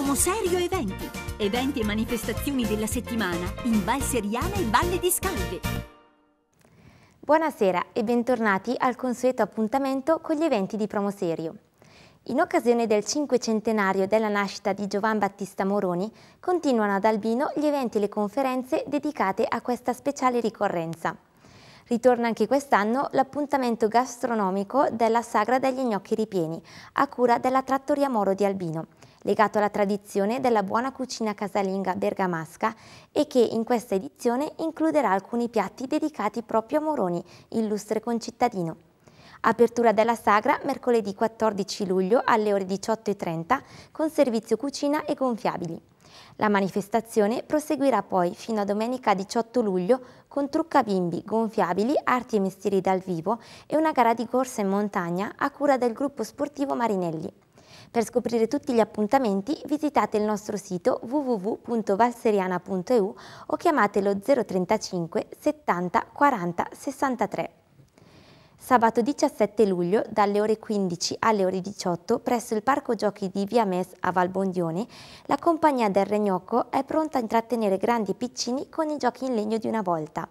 Promoserio Eventi. Eventi e manifestazioni della settimana in Val Seriana e Valle di Scalve. Buonasera e bentornati al consueto appuntamento con gli eventi di Promoserio. In occasione del cinquecentenario della nascita di Giovan Battista Moroni, continuano ad Albino gli eventi e le conferenze dedicate a questa speciale ricorrenza. Ritorna anche quest'anno l'appuntamento gastronomico della Sagra degli Gnocchi Ripieni, a cura della Trattoria Moro di Albino, legato alla tradizione della buona cucina casalinga bergamasca e che in questa edizione includerà alcuni piatti dedicati proprio a Moroni, illustre concittadino. Apertura della sagra mercoledì 14 luglio alle ore 18.30 con servizio cucina e gonfiabili. La manifestazione proseguirà poi fino a domenica 18 luglio con trucca bimbi, gonfiabili, arti e mestieri dal vivo e una gara di corsa in montagna a cura del gruppo sportivo Marinelli. Per scoprire tutti gli appuntamenti visitate il nostro sito www.valseriana.eu o chiamate lo 035 70 40 63. Sabato 17 luglio dalle ore 15 alle ore 18 presso il Parco Giochi di Via Mes a Valbondione la compagnia del Regnocco è pronta a intrattenere grandi e piccini con i giochi in legno di una volta.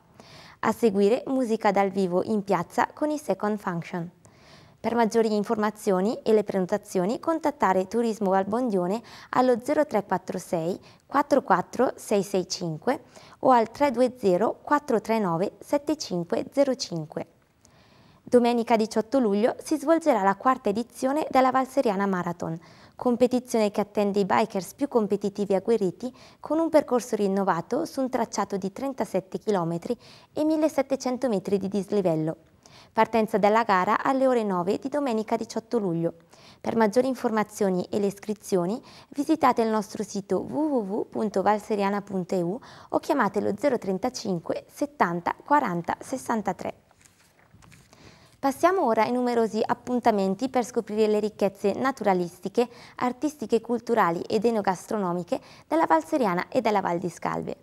A seguire musica dal vivo in piazza con i Second Function. Per maggiori informazioni e le prenotazioni contattare Turismo Valbondione allo 0346 44665 o al 320 439 7505. Domenica 18 luglio si svolgerà la quarta edizione della Valseriana Marathon, competizione che attende i bikers più competitivi agguerriti con un percorso rinnovato su un tracciato di 37 km e 1700 m di dislivello. Partenza della gara alle ore 9 di domenica 18 luglio. Per maggiori informazioni e le iscrizioni visitate il nostro sito www.valseriana.eu o chiamate lo 035 70 40 63. Passiamo ora ai numerosi appuntamenti per scoprire le ricchezze naturalistiche, artistiche, culturali ed enogastronomiche della Valseriana e della Val di Scalve.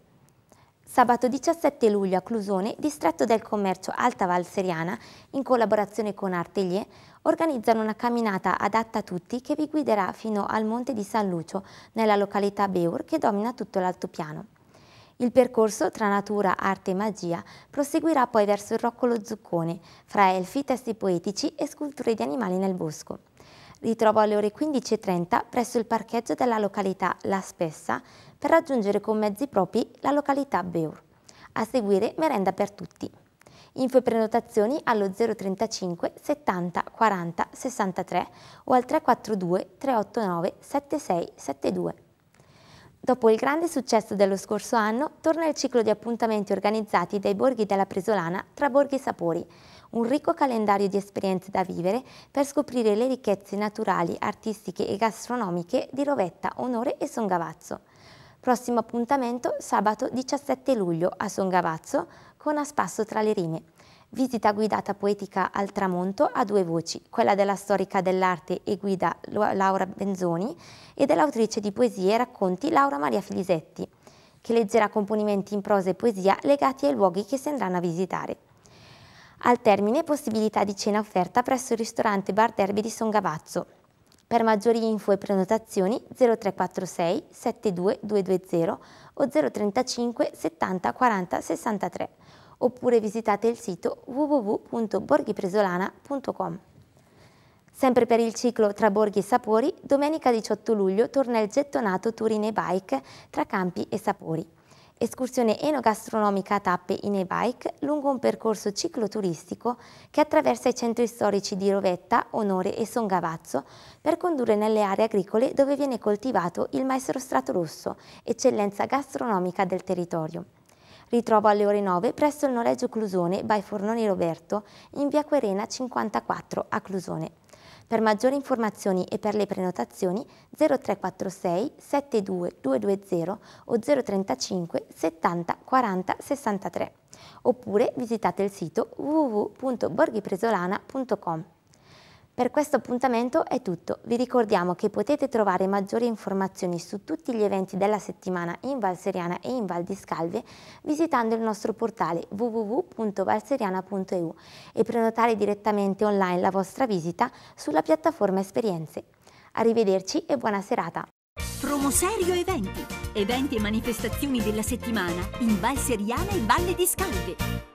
Sabato 17 luglio a Clusone, distretto del commercio Alta Val Seriana, in collaborazione con Artelier, organizzano una camminata adatta a tutti che vi guiderà fino al Monte di San Lucio, nella località Beur che domina tutto l'altopiano. Il percorso tra natura, arte e magia proseguirà poi verso il Roccolo Zuccone, fra elfi, testi poetici e sculture di animali nel bosco ritrovo alle ore 15.30 presso il parcheggio della località La Spessa per raggiungere con mezzi propri la località Beur. A seguire merenda per tutti. Info e prenotazioni allo 035 70 40 63 o al 342 389 7672. Dopo il grande successo dello scorso anno, torna il ciclo di appuntamenti organizzati dai borghi della Presolana tra Borghi Sapori, un ricco calendario di esperienze da vivere per scoprire le ricchezze naturali, artistiche e gastronomiche di Rovetta, Onore e Songavazzo. Prossimo appuntamento sabato 17 luglio a Songavazzo con A Spasso tra le rime. Visita guidata poetica al tramonto a due voci, quella della storica dell'arte e guida Laura Benzoni e dell'autrice di poesie e racconti Laura Maria Filisetti, che leggerà componimenti in prosa e poesia legati ai luoghi che si andranno a visitare. Al termine possibilità di cena offerta presso il ristorante Bar Derby di Songavazzo. Per maggiori info e prenotazioni 0346 72 220 o 035 70 40 63 oppure visitate il sito www.borghipresolana.com. Sempre per il ciclo tra Borghi e Sapori, domenica 18 luglio torna il gettonato Turine Bike tra Campi e Sapori escursione enogastronomica a tappe in e-bike lungo un percorso cicloturistico che attraversa i centri storici di Rovetta, Onore e Songavazzo per condurre nelle aree agricole dove viene coltivato il maestro strato rosso, eccellenza gastronomica del territorio. Ritrovo alle ore 9 presso il noleggio Clusone by Fornoni Roberto in via Querena 54 a Clusone. Per maggiori informazioni e per le prenotazioni 0346 72220 o 035 70 40 63 oppure visitate il sito www.borghipresolana.com. Per questo appuntamento è tutto. Vi ricordiamo che potete trovare maggiori informazioni su tutti gli eventi della settimana in Val Seriana e in Val di Scalve visitando il nostro portale www.valseriana.eu e prenotare direttamente online la vostra visita sulla piattaforma Esperienze. Arrivederci e buona serata! Promoserio Eventi. Eventi e manifestazioni della settimana in Val Seriana e Valle di Scalve.